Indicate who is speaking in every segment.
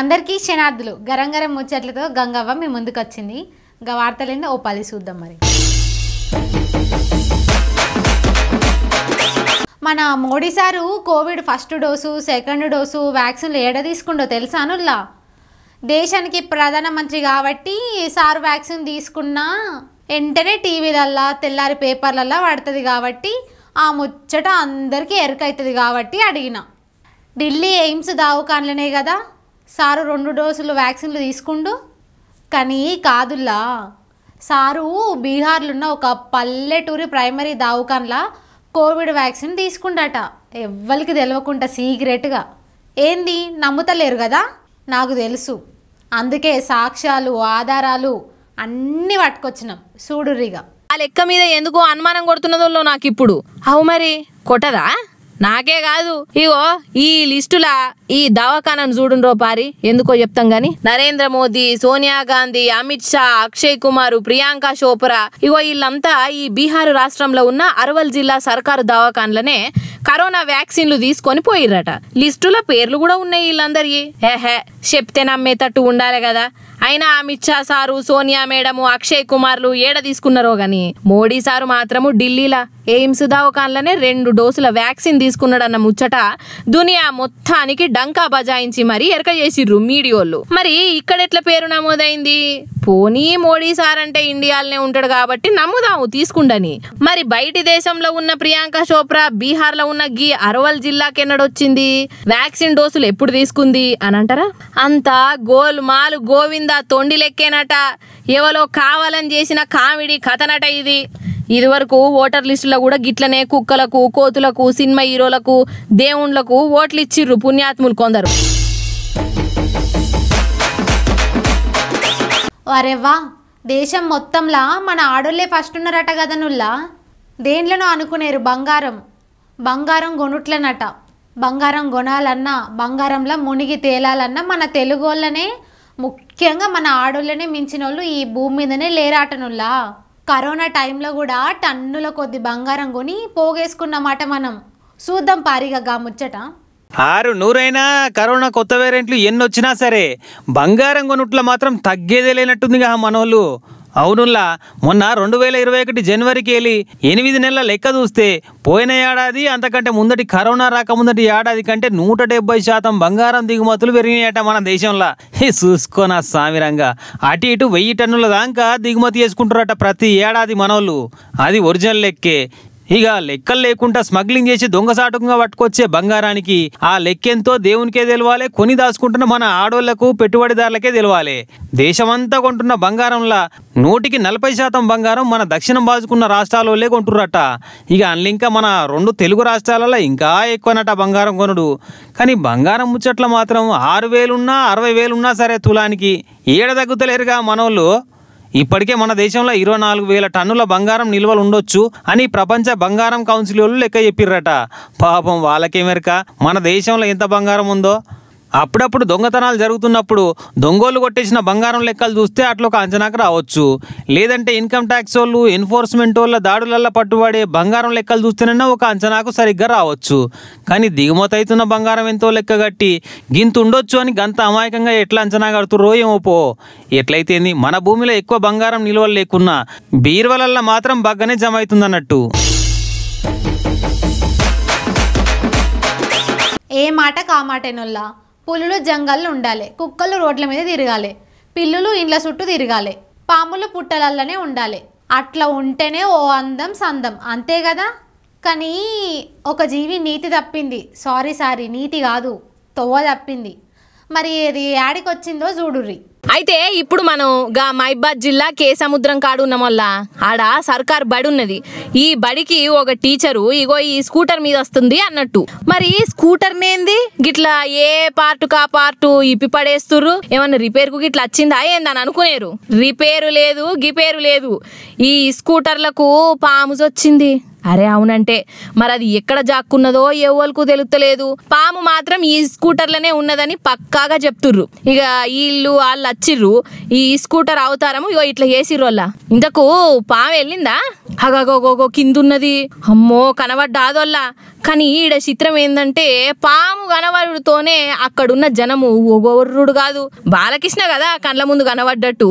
Speaker 1: అందరికీ క్షణార్థులు గరం గరం ముచ్చట్లతో గంగవ్వ మీ ముందుకొచ్చింది ఇంకా వార్తలేందో ఓ పాలి చూద్దాం మరి మన Modi sir Covid first dose second dose వ్యాక్సిన్లు ఏడ తీసుకుండో అనుల్లా దేశానికి ప్రధానమంత్రి కాబట్టి సార్ వ్యాక్సిన్ తీసుకున్నా వెంటనే టీవీలల్లా తెల్లారి పేపర్లల్లా పడుతుంది కాబట్టి ఆ ముచ్చట అందరికీ ఎరకవుతుంది కాబట్టి అడిగిన ఢిల్లీ ఎయిమ్స్ దావుకాన్లనే కదా సారు రెండు డోసులు వ్యాక్సిన్లు తీసుకుండు కానీ కాదుల్లా సారు ఉన్న ఒక పల్లెటూరి ప్రైమరీ దావుకాన్లా కోవిడ్ వ్యాక్సిన్ తీసుకుండట ఎవ్వరికి తెలియకుండా సీక్రెట్గా ఏంది నమ్ముతలేరు కదా నాకు తెలుసు అందుకే సాక్ష్యాలు ఆధారాలు అన్నీ పట్టుకొచ్చినాం చూడుర్రిగా
Speaker 2: ఆ లెక్క మీద ఎందుకు అనుమానం కొడుతున్నదో నాకు ఇప్పుడు అవు మరి కొట్టదా నాకే కాదు ఇగో ఈ లిస్టులా ఈ దవాఖానను చూడుండ్రో పారి ఎందుకో చెప్తాం గాని నరేంద్ర మోదీ సోనియా గాంధీ అమిత్ షా అక్షయ్ కుమార్ ప్రియాంక చోప్రా ఇగో వీళ్ళంతా ఈ బీహార్ రాష్ట్రంలో ఉన్న అరవల్ జిల్లా సర్కారు దవాఖాన్లనే కరోనా వ్యాక్సిన్లు తీసుకొని పోయిర్రట లిస్టుల పేర్లు కూడా ఉన్నాయి వీళ్ళందరివి హెహె చెప్తే నమ్మేటట్టు ఉండాలి కదా అయినా అమిత్ షా సారు సోనియా మేడము అక్షయ్ కుమార్లు ఏడ తీసుకున్నారో గాని మోడీ సారు మాత్రము ఢిల్లీలా ఎయిమ్స్ దావకాన్లనే రెండు డోసుల వ్యాక్సిన్ తీసుకున్నాడన్న ముచ్చట దునియా మొత్తానికి లంకా బజాయించి మరీ ఎరక చేసిర్రు మీడియోళ్ళు మరి ఇక్కడ ఎట్లా పేరు నమోదైంది పోనీ మోడీ సార్ అంటే ఇండియాలోనే ఉంటాడు కాబట్టి నమ్ముదాము తీసుకుండని మరి బయటి దేశంలో ఉన్న ప్రియాంక చోప్రా బీహార్లో ఉన్న గీ అరవల్ జిల్లా కెన్నడొచ్చింది వ్యాక్సిన్ డోసులు ఎప్పుడు తీసుకుంది అని అంటారా అంతా గోల్ మాలు గోవింద తొండి లెక్కేనట ఎవలో కావాలని చేసిన కామెడీ కథనట ఇది ఇదివరకు ఓటర్ లిస్టులో కూడా గిట్లనే కుక్కలకు కోతులకు సినిమా హీరోలకు దేవుళ్లకు ఓట్లు ఇచ్చిర్రు పుణ్యాత్ములు కొందరు అరేవా దేశం మొత్తంలా
Speaker 1: మన ఆడోళ్ళే ఫస్ట్ ఉన్నారట కదనుల్లా దేంట్లోనో అనుకునేరు బంగారం బంగారం కొనుట్లనట బంగారం కొనాలన్నా బంగారంలో మునిగి తేలాలన్నా మన తెలుగోళ్ళనే ముఖ్యంగా మన ఆడోళ్ళనే మించిన వాళ్ళు ఈ భూమి మీదనే లేరాటనుల్లా కరోనా టైంలో కూడా టన్నుల కొద్ది బంగారం కొని పోగేసుకున్నమాట మనం చూద్దాం పారిగా ముచ్చట
Speaker 3: ఆరు నూరైనా కరోనా కొత్త వేరియంట్లు ఎన్ని వచ్చినా సరే బంగారం కొనుట్లో మాత్రం తగ్గేదే లేనట్టుందిగా మనోళ్ళు అవునుల్లా మొన్న రెండు వేల ఇరవై ఒకటి జనవరికి వెళ్ళి ఎనిమిది నెలల లెక్క చూస్తే పోయిన ఏడాది అంతకంటే ముందటి కరోనా రాకముందటి ఏడాది కంటే నూట డెబ్బై శాతం బంగారం దిగుమతులు పెరిగినాయట మన దేశంలో చూసుకోనా సామిరంగా అటు ఇటు వెయ్యి టన్నుల దాకా దిగుమతి చేసుకుంటారట ప్రతి ఏడాది మనోళ్ళు అది ఒరిజినల్ లెక్కే ఇక లెక్కలు లేకుండా స్మగ్లింగ్ చేసి దొంగసాటకంగా పట్టుకొచ్చే బంగారానికి ఆ లెక్కెంతో దేవునికే తెలవాలి కొని దాచుకుంటున్న మన ఆడోళ్లకు పెట్టుబడిదారులకే తెలవాలి దేశమంతా కొంటున్న బంగారంలా నూటికి నలభై శాతం బంగారం మన దక్షిణం బాజుకున్న వల్లే కొంటుర్రట ఇక ఇంకా మన రెండు తెలుగు రాష్ట్రాలలో ఇంకా ఎక్కువనట బంగారం కొనుడు కానీ బంగారం ముచ్చట్ల మాత్రం ఆరు వేలున్నా అరవై వేలున్నా సరే తులానికి ఏడ తగ్గుతలేరుగా మనోళ్ళు ఇప్పటికే మన దేశంలో ఇరవై నాలుగు వేల టన్నుల బంగారం నిల్వలు ఉండొచ్చు అని ప్రపంచ బంగారం కౌన్సిల్ వాళ్ళు లెక్క చెప్పిర్రట పాపం వాళ్ళకేమెరక మన దేశంలో ఎంత బంగారం ఉందో అప్పుడప్పుడు దొంగతనాలు జరుగుతున్నప్పుడు దొంగోళ్ళు కొట్టేసిన బంగారం లెక్కలు చూస్తే అట్లా ఒక అంచనాకు రావచ్చు లేదంటే ఇన్కమ్ ట్యాక్స్ వాళ్ళు ఎన్ఫోర్స్మెంట్ వాళ్ళ దాడులల్లో పట్టుబడే బంగారం లెక్కలు చూస్తేనన్నా ఒక అంచనాకు సరిగ్గా రావచ్చు కానీ దిగుమతి అవుతున్న బంగారం ఎంతో లెక్క కట్టి గింత ఉండొచ్చు అని గంత అమాయకంగా ఎట్లా అంచనా కడుతుర్రో ఏమో పో ఎట్లయితే మన భూమిలో ఎక్కువ బంగారం నిల్వలు లేకున్నా బీర్వలల్లో మాత్రం బగ్గనే జమ అవుతుందన్నట్టు
Speaker 1: ఏ మాట కామాటెనుల్లా పులులు జంగల్లో ఉండాలి కుక్కలు రోడ్ల మీద తిరగాలి పిల్లులు ఇండ్ల చుట్టూ తిరగాలి పాములు పుట్టలల్లనే ఉండాలి అట్లా ఉంటేనే ఓ అందం సందం అంతే కదా కానీ ఒక జీవి నీతి తప్పింది సారీ సారీ నీతి కాదు తొవ్వ తప్పింది మరి అది
Speaker 2: యాడికి వచ్చిందో చూడుర్రి అయితే ఇప్పుడు మనం గా మైబాద్ జిల్లా కే సముద్రం కాడు ఉన్నాం వల్ల ఆడ సర్కార్ బడి ఉన్నది ఈ బడికి ఒక టీచరు ఇగో ఈ స్కూటర్ మీద వస్తుంది అన్నట్టు మరి స్కూటర్ నేంది గిట్లా ఏ పార్ట్ కా పార్ట్ ఇప్పి పడేస్తుర్రు ఏమన్నా రిపేర్ కు గిట్లా వచ్చిందా ఏందని అనుకునేరు రిపేరు లేదు గిపేరు లేదు ఈ స్కూటర్లకు పాముజొచ్చింది అరే అవునంటే మరి అది ఎక్కడ జాక్కున్నదో ఎవరికి తెలుస్తలేదు పాము మాత్రం ఈ స్కూటర్లనే ఉన్నదని పక్కాగా చెప్తుర్రు ఇక వీళ్ళు వాళ్ళు వచ్చిర్రు ఈ స్కూటర్ అవతారము ఇగో ఇట్లా చేసిర్రు ఇంతకు పాము వెళ్ళిందా అగగోగోగో కిందున్నది అమ్మో కనబడ్డాదోల్లా కానీ ఈడ చిత్రం ఏంటంటే పాము కనబడుతోనే అక్కడున్న జనము ఒగొర్రుడు కాదు బాలకృష్ణ కదా కళ్ళ ముందు కనబడ్డట్టు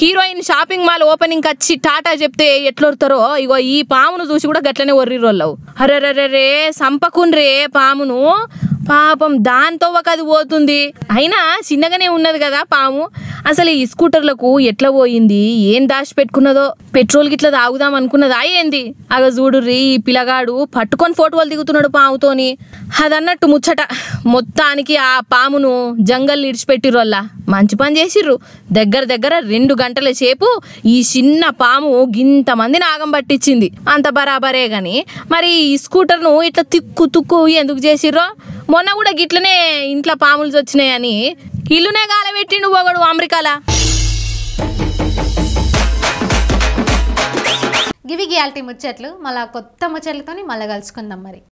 Speaker 2: హీరోయిన్ షాపింగ్ మాల్ ఓపెనింగ్ వచ్చి టాటా చెప్తే ఎట్లొడతారో ఇగో ఈ పామును చూసి కూడా గట్లనే ఒర్రిరోళ్ళవు అరెరరే సంపకుండ్రే పామును పాపం దాంతో ఒకది పోతుంది అయినా చిన్నగానే ఉన్నది కదా పాము అసలు ఈ స్కూటర్లకు ఎట్లా పోయింది ఏం దాచి పెట్టుకున్నదో పెట్రోల్ గిట్ల తాగుదాం అనుకున్నదా ఏంది అగ చూడుర్రి ఈ పిల్లగాడు పట్టుకొని ఫోటోలు దిగుతున్నాడు పాముతోని అదన్నట్టు ముచ్చట మొత్తానికి ఆ పామును జంగల్ ఇడిచిపెట్టిర్రల్లా మంచి పని చేసిర్రు దగ్గర దగ్గర రెండు గంటల సేపు ఈ చిన్న పాము గింతమంది నాగం పట్టించింది అంత బరాబరే గాని మరి ఈ స్కూటర్ను ఇట్లా తిక్కు తుక్కు ఎందుకు చేసిర్రో మొన్న కూడా గిట్లనే ఇంట్లో పాములు వచ్చినాయని ఇల్లునే గాలబెట్టిండు పోగడు అమెరికాలా
Speaker 1: గివి గియాల్టీ ముచ్చట్లు మళ్ళా కొత్త ముచ్చట్లతోని మళ్ళీ కలుసుకుందాం మరి